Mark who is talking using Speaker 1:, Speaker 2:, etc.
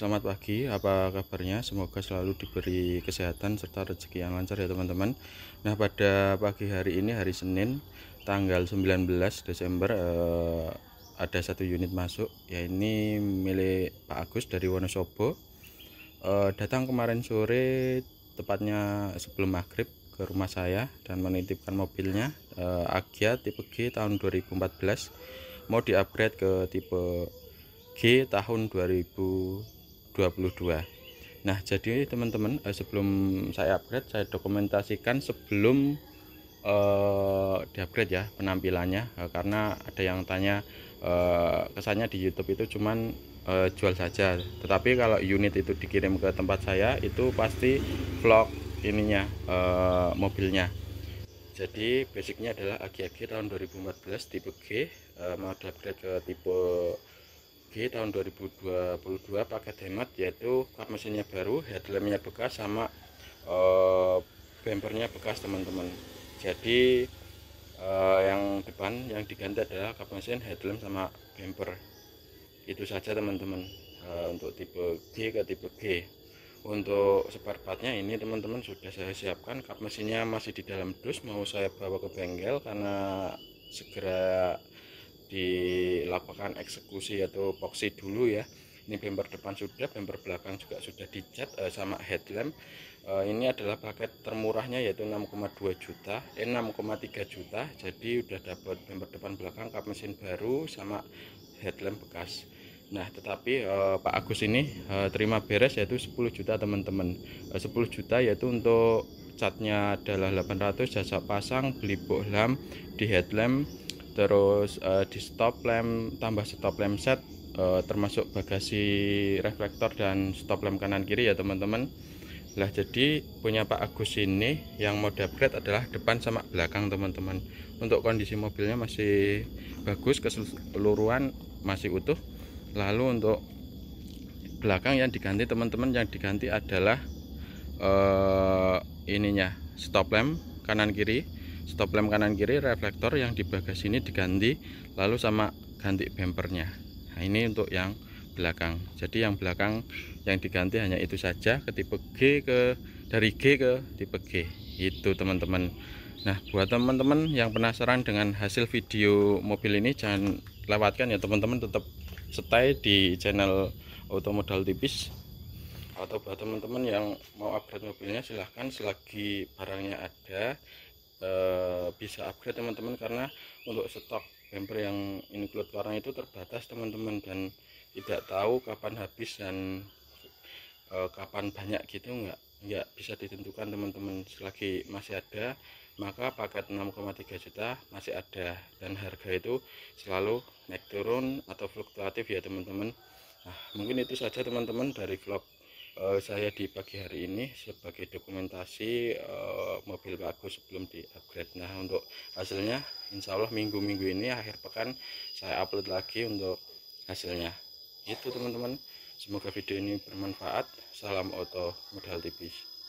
Speaker 1: selamat pagi. Apa kabarnya? Semoga selalu diberi kesehatan serta rezeki yang lancar ya teman-teman. Nah, pada pagi hari ini hari Senin tanggal 19 Desember eh, ada satu unit masuk ya ini milik Pak Agus dari Wonosobo. Eh, datang kemarin sore tepatnya sebelum maghrib ke rumah saya dan menitipkan mobilnya eh, Agia tipe G tahun 2014 mau diupgrade ke tipe G tahun 2000 2022 nah jadi teman-teman eh, sebelum saya upgrade saya dokumentasikan sebelum uh, eh, di upgrade ya penampilannya uh, karena ada yang tanya uh, kesannya di YouTube itu cuman uh, jual saja tetapi kalau unit itu dikirim ke tempat saya itu pasti vlog ininya uh, mobilnya jadi basicnya adalah akhir-akhir tahun 2014 tipe G uh, mau upgrade ke tipe G tahun 2022 pakai hemat yaitu kap mesinnya baru headlampnya bekas sama e, bempernya bekas teman-teman jadi e, yang depan yang diganti adalah kap mesin headlamp sama bemper itu saja teman-teman e, untuk tipe G ke tipe G untuk spare partnya ini teman-teman sudah saya siapkan kap mesinnya masih di dalam dus mau saya bawa ke bengkel karena segera dilakukan eksekusi atau epoxy dulu ya ini bumper depan sudah bumper belakang juga sudah dicat eh, sama headlamp eh, ini adalah paket termurahnya yaitu 6,2 juta eh 6,3 juta jadi udah dapat bumper depan belakang kap mesin baru sama headlamp bekas Nah, tetapi uh, Pak Agus ini uh, terima beres yaitu 10 juta teman-teman. Eh, uh, 10 juta yaitu untuk catnya adalah 800 jasa pasang, beli bohlam, di headlamp terus uh, di stop lamp tambah stop lamp set uh, termasuk bagasi reflektor dan stop lamp kanan kiri ya teman-teman lah jadi punya Pak Agus ini yang mau upgrade adalah depan sama belakang teman-teman untuk kondisi mobilnya masih bagus keseluruhan masih utuh lalu untuk belakang yang diganti teman-teman yang diganti adalah uh, ininya stop lamp kanan kiri stop lamp kanan kiri reflektor yang di bagasi ini diganti lalu sama ganti bempernya nah ini untuk yang belakang jadi yang belakang yang diganti hanya itu saja ke tipe G ke dari G ke tipe G itu teman-teman nah buat teman-teman yang penasaran dengan hasil video mobil ini jangan lewatkan ya teman-teman tetap stay di channel Automodal Tipis atau buat teman-teman yang mau upgrade mobilnya silahkan selagi barangnya ada bisa upgrade teman-teman karena untuk stok bumper yang include warna itu terbatas teman-teman dan tidak tahu kapan habis dan e, kapan banyak gitu enggak enggak bisa ditentukan teman-teman selagi masih ada maka paket 6,3 juta masih ada dan harga itu selalu naik turun atau fluktuatif ya teman-teman nah mungkin itu saja teman-teman dari vlog Eh, saya di pagi hari ini sebagai dokumentasi uh, mobil bagus sebelum di upgrade nah untuk hasilnya insya Allah minggu-minggu ini akhir pekan saya upload lagi untuk hasilnya itu teman-teman semoga video ini bermanfaat salam auto modal tipis